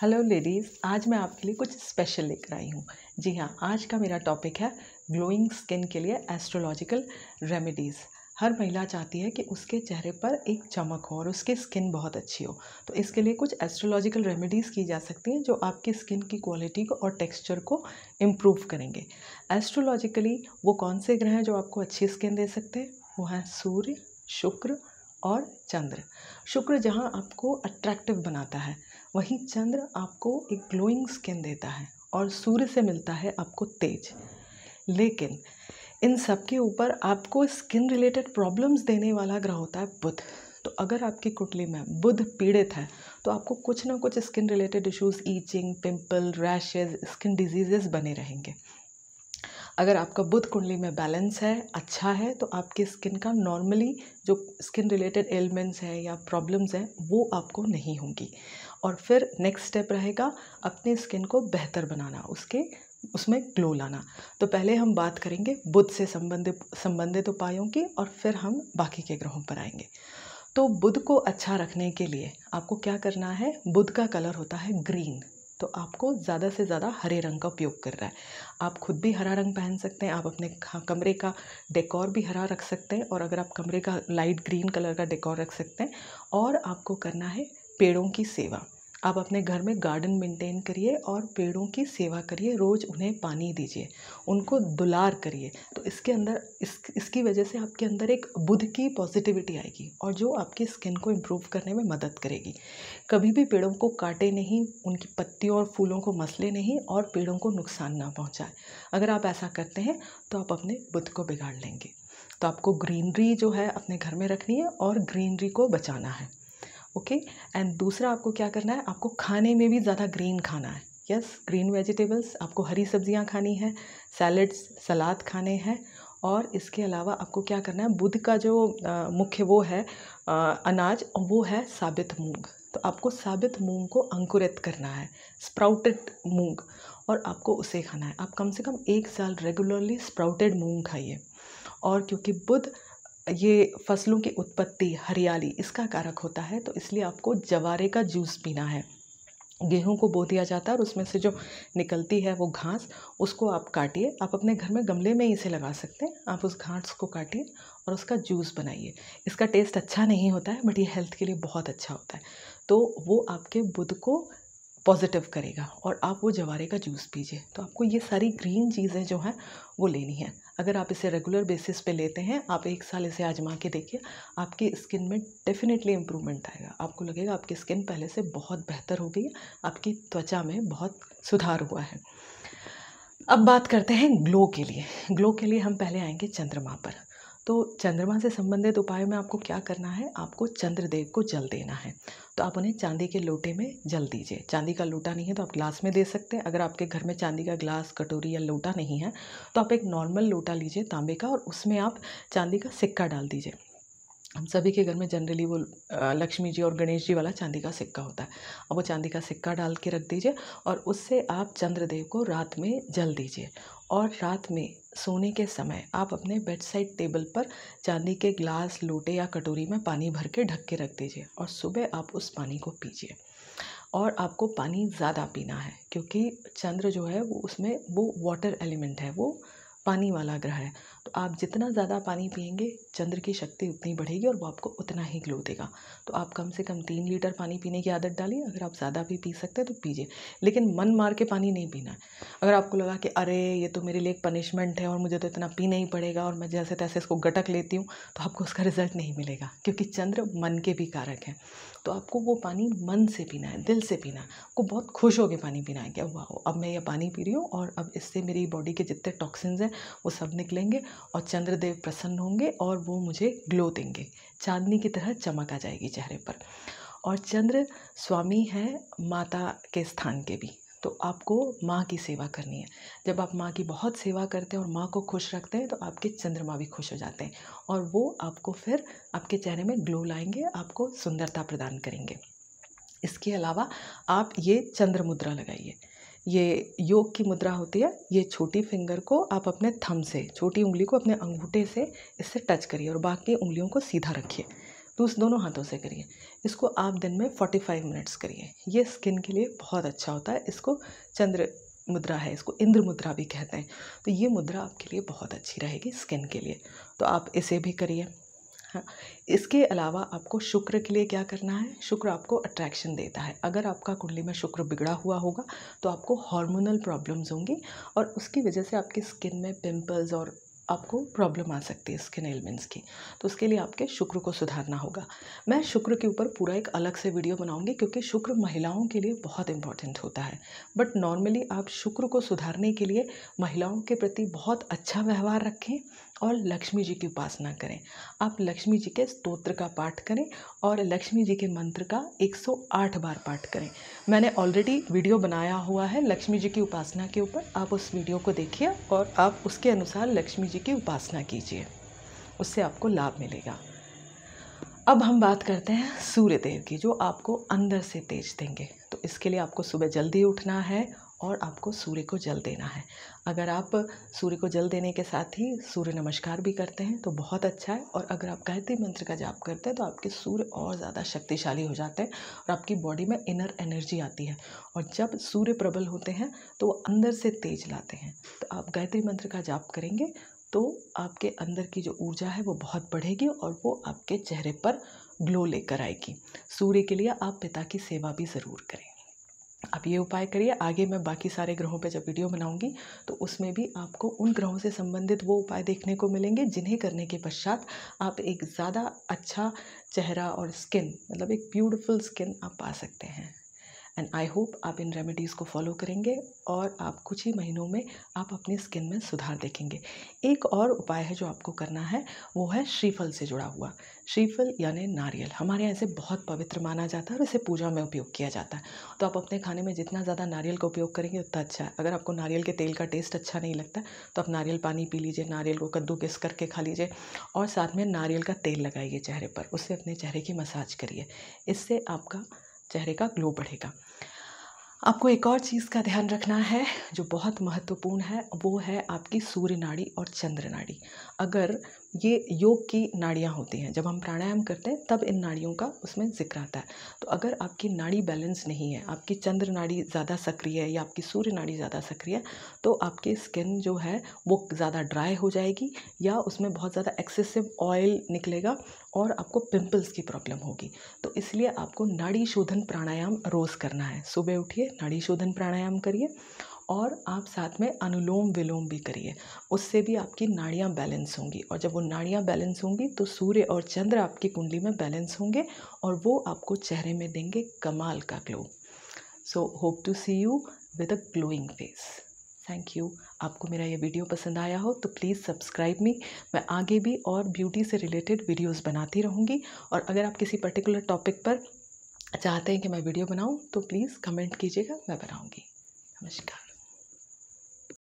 hello ladies आज मैं आपके लिए कुछ स्पेशल लेकर आई हूँ जी हाँ आज का मेरा टॉपिक है ग्लोइंग स्किन के लिए एस्ट्रोलॉजिकल रेमेडीज़ हर महिला चाहती है कि उसके चेहरे पर एक चमक हो और उसकी स्किन बहुत अच्छी हो तो इसके लिए कुछ एस्ट्रोलॉजिकल रेमेडीज़ की जा सकती हैं जो आपकी स्किन की क्वालिटी को और टेक्सचर को इम्प्रूव करेंगे एस्ट्रोलॉजिकली वो कौन से ग्रह हैं जो आपको अच्छी स्किन दे सकते हैं वो हैं सूर्य शुक्र और चंद्र शुक्र जहाँ आपको अट्रैक्टिव बनाता है वहीं चंद्र आपको एक ग्लोइंग स्किन देता है और सूर्य से मिलता है आपको तेज लेकिन इन सब के ऊपर आपको स्किन रिलेटेड प्रॉब्लम्स देने वाला ग्रह होता है बुध तो अगर आपकी कुंडली में बुध पीड़ित है तो आपको कुछ ना कुछ skin related issues itching pimple rashes skin diseases बने रहेंगे अगर आपका बुध कुंडली में बैलेंस है अच्छा है तो आपकी स्किन का नॉर्मली जो स्किन रिलेटेड एलिमेंट्स हैं या प्रॉब्लम्स हैं वो आपको नहीं होंगी और फिर नेक्स्ट स्टेप रहेगा अपने स्किन को बेहतर बनाना उसके उसमें ग्लो लाना तो पहले हम बात करेंगे बुध से संबंधित संबंधित उपायों की और फिर हम बाकी के ग्रहों पर आएंगे तो बुध को अच्छा रखने के लिए आपको क्या करना है बुध का कलर होता है ग्रीन तो आपको ज़्यादा से ज़्यादा हरे रंग का उपयोग करना है आप खुद भी हरा रंग पहन सकते हैं आप अपने कमरे का डेकोर भी हरा रख सकते हैं और अगर आप कमरे का लाइट ग्रीन कलर का डेकोर रख सकते हैं और आपको करना है पेड़ों की सेवा आप अपने घर में गार्डन मेंटेन करिए और पेड़ों की सेवा करिए रोज़ उन्हें पानी दीजिए उनको दुलार करिए तो इसके अंदर इस इसकी वजह से आपके अंदर एक बुध की पॉजिटिविटी आएगी और जो आपकी स्किन को इम्प्रूव करने में मदद करेगी कभी भी पेड़ों को काटे नहीं उनकी पत्तियों और फूलों को मसले नहीं और पेड़ों को नुकसान ना पहुँचाए अगर आप ऐसा करते हैं तो आप अपने बुध को बिगाड़ लेंगे तो आपको ग्रीनरी जो है अपने घर में रखनी है और ग्रीनरी को बचाना है ओके एंड दूसरा आपको क्या करना है आपको खाने में भी ज़्यादा ग्रीन खाना है यस ग्रीन वेजिटेबल्स आपको हरी सब्जियां खानी है सैलड्स सलाद खाने हैं और इसके अलावा आपको क्या करना है बुध का जो मुख्य वो है आ, अनाज वो है साबित मूंग तो आपको साबित मूंग को अंकुरित करना है स्प्राउटेड मूंग और आपको उसे खाना है आप कम से कम एक साल रेगुलरली स्प्राउटेड मूंग खाइए और क्योंकि बुध ये फसलों की उत्पत्ति हरियाली इसका कारक होता है तो इसलिए आपको जवारे का जूस पीना है गेहूं को बो दिया जाता है और उसमें से जो निकलती है वो घास उसको आप काटिए आप अपने घर में गमले में ही इसे लगा सकते हैं आप उस घास को काटिए और उसका जूस बनाइए इसका टेस्ट अच्छा नहीं होता है बट ये हेल्थ के लिए बहुत अच्छा होता है तो वो आपके बुध को पॉजिटिव करेगा और आप वो जवारे का जूस पीजिए तो आपको ये सारी ग्रीन चीज़ें जो हैं वो लेनी है अगर आप इसे रेगुलर बेसिस पे लेते हैं आप एक साल इसे आजमा के देखिए आपकी स्किन में डेफिनेटली इम्प्रूवमेंट आएगा आपको लगेगा आपकी स्किन पहले से बहुत बेहतर हो गई आपकी त्वचा में बहुत सुधार हुआ है अब बात करते हैं ग्लो के लिए ग्लो के लिए हम पहले आएंगे चंद्रमा पर तो चंद्रमा से संबंधित उपाय में आपको क्या करना है आपको चंद्रदेव को जल देना है तो आप उन्हें चांदी के लोटे में जल दीजिए चांदी का लोटा नहीं है तो आप ग्लास में दे सकते हैं अगर आपके घर में चांदी का ग्लास कटोरी या लोटा नहीं है तो आप एक नॉर्मल लोटा लीजिए तांबे का और उसमें आप चांदी का सिक्का डाल दीजिए हम सभी के घर में जनरली वो लक्ष्मी जी और गणेश जी वाला चांदी का सिक्का होता है अब वो चांदी का सिक्का डाल के रख दीजिए और उससे आप चंद्रदेव को रात में जल दीजिए और रात में सोने के समय आप अपने बेड साइड टेबल पर चांदी के ग्लास लोटे या कटोरी में पानी भर के ढक के रख दीजिए और सुबह आप उस पानी को पीजिए और आपको पानी ज़्यादा पीना है क्योंकि चंद्र जो है वो उसमें वो वाटर एलिमेंट है वो पानी वाला ग्रह है तो आप जितना ज़्यादा पानी पियेंगे चंद्र की शक्ति उतनी बढ़ेगी और वो आपको उतना ही ग्लो देगा तो आप कम से कम तीन लीटर पानी पीने की आदत डालिए अगर आप ज़्यादा भी पी सकते हैं तो पीजिए लेकिन मन मार के पानी नहीं पीना है अगर आपको लगा कि अरे ये तो मेरे लिए एक पनिशमेंट है और मुझे तो इतना पीना ही पड़ेगा और मैं जैसे तैसे इसको गटक लेती हूँ तो आपको उसका रिजल्ट नहीं मिलेगा क्योंकि चंद्र मन के भी कारक हैं तो आपको वो पानी मन से पीना है दिल से पीना है आपको बहुत खुश हो के पानी पीना है क्या वाह अब मैं ये पानी पी रही हूँ और अब इससे मेरी बॉडी के जितने टॉक्सिन हैं वो सब निकलेंगे और चंद्रदेव प्रसन्न होंगे और वो मुझे ग्लो देंगे चांदनी की तरह चमक आ जाएगी चेहरे पर और चंद्र स्वामी है माता के स्थान के भी तो आपको माँ की सेवा करनी है जब आप माँ की बहुत सेवा करते हैं और माँ को खुश रखते हैं तो आपके चंद्रमा भी खुश हो जाते हैं और वो आपको फिर आपके चेहरे में ग्लो लाएंगे आपको सुंदरता प्रदान करेंगे इसके अलावा आप ये चंद्र मुद्रा लगाइए ये योग की मुद्रा होती है ये छोटी फिंगर को आप अपने थम से छोटी उंगली को अपने अंगूठे से इससे टच करिए और बाकी उंगलियों को सीधा रखिए दूसरे तो दोनों हाथों से करिए इसको आप दिन में 45 मिनट्स करिए ये स्किन के लिए बहुत अच्छा होता है इसको चंद्र मुद्रा है इसको इंद्र मुद्रा भी कहते हैं तो ये मुद्रा आपके लिए बहुत अच्छी रहेगी स्किन के लिए तो आप इसे भी करिए अच्छा, इसके अलावा आपको शुक्र के लिए क्या करना है शुक्र आपको अट्रैक्शन देता है अगर आपका कुंडली में शुक्र बिगड़ा हुआ होगा तो आपको हार्मोनल प्रॉब्लम्स होंगी और उसकी वजह से आपकी स्किन में पिंपल्स और आपको प्रॉब्लम आ सकती है स्किन एलिमेंट्स की तो उसके लिए आपके शुक्र को सुधारना होगा मैं शुक्र के ऊपर पूरा एक अलग से वीडियो बनाऊंगी क्योंकि शुक्र महिलाओं के लिए बहुत इंपॉर्टेंट होता है बट नॉर्मली आप शुक्र को सुधारने के लिए महिलाओं के प्रति बहुत अच्छा व्यवहार रखें और लक्ष्मी जी की उपासना करें आप लक्ष्मी जी के स्तोत्र का पाठ करें और लक्ष्मी जी के मंत्र का 108 बार पाठ करें मैंने ऑलरेडी वीडियो बनाया हुआ है लक्ष्मी जी की उपासना के ऊपर आप उस वीडियो को देखिए और आप उसके अनुसार लक्ष्मी जी की उपासना कीजिए उससे आपको लाभ मिलेगा अब हम बात करते हैं सूर्य देव की जो आपको अंदर से तेज देंगे तो इसके लिए आपको सुबह जल्दी उठना है और आपको सूर्य को जल देना है अगर आप सूर्य को जल देने के साथ ही सूर्य नमस्कार भी करते हैं तो बहुत अच्छा है और अगर आप गायत्री मंत्र का जाप करते हैं तो आपके सूर्य और ज़्यादा शक्तिशाली हो जाते हैं और आपकी बॉडी में इनर एनर्जी आती है और जब सूर्य प्रबल होते हैं तो वो अंदर से तेज लाते हैं तो आप गायत्री मंत्र का जाप करेंगे तो आपके अंदर की जो ऊर्जा है वो बहुत बढ़ेगी और वो आपके चेहरे पर ग्लो लेकर आएगी सूर्य के लिए आप पिता की सेवा भी ज़रूर करें ये उपाय करिए आगे मैं बाकी सारे ग्रहों पे जब वीडियो बनाऊंगी तो उसमें भी आपको उन ग्रहों से संबंधित वो उपाय देखने को मिलेंगे जिन्हें करने के पश्चात आप एक ज़्यादा अच्छा चेहरा और स्किन मतलब एक ब्यूटिफुल स्किन आप पा सकते हैं एंड आई होप आप इन रेमेडीज़ को फॉलो करेंगे और आप कुछ ही महीनों में आप अपनी स्किन में सुधार देखेंगे एक और उपाय है जो आपको करना है वो है श्रीफल से जुड़ा हुआ श्रीफल यानी नारियल हमारे यहाँ इसे बहुत पवित्र माना जाता है और इसे पूजा में उपयोग किया जाता है तो आप अपने खाने में जितना ज़्यादा नारियल का उपयोग करेंगे उतना अच्छा है अगर आपको नारियल के तेल का टेस्ट अच्छा नहीं लगता तो आप नारियल पानी पी लीजिए नारियल को कद्दू किस करके खा लीजिए और साथ में नारियल का तेल लगाइए चेहरे पर उससे अपने चेहरे की मसाज करिए इससे आपका चेहरे का ग्लो बढ़ेगा आपको एक और चीज़ का ध्यान रखना है जो बहुत महत्वपूर्ण है वो है आपकी सूर्य नाड़ी और चंद्र नाड़ी अगर ये योग की नाड़ियाँ होती हैं जब हम प्राणायाम करते हैं तब इन नाड़ियों का उसमें जिक्र आता है तो अगर आपकी नाड़ी बैलेंस नहीं है आपकी चंद्र नाड़ी ज़्यादा सक्रिय है या आपकी सूर्य नाड़ी ज़्यादा सक्रिय है तो आपकी स्किन जो है वो ज़्यादा ड्राई हो जाएगी या उसमें बहुत ज़्यादा एक्सेसिव ऑयल निकलेगा और आपको पिम्पल्स की प्रॉब्लम होगी तो इसलिए आपको नाड़ी शोधन प्राणायाम रोज़ करना है सुबह उठिए नाड़ी शोधन प्राणायाम करिए और आप साथ में अनुलोम विलोम भी करिए उससे भी आपकी नाड़ियाँ बैलेंस होंगी और जब वो नाड़ियाँ बैलेंस होंगी तो सूर्य और चंद्र आपकी कुंडली में बैलेंस होंगे और वो आपको चेहरे में देंगे कमाल का glow so hope to see you with a glowing face thank you आपको मेरा ये वीडियो पसंद आया हो तो प्लीज़ सब्सक्राइब मी मैं आगे भी और ब्यूटी से रिलेटेड वीडियोस बनाती रहूँगी और अगर आप किसी पर्टिकुलर टॉपिक पर चाहते हैं कि मैं वीडियो बनाऊँ तो प्लीज़ कमेंट कीजिएगा मैं बनाऊँगी नमस्कार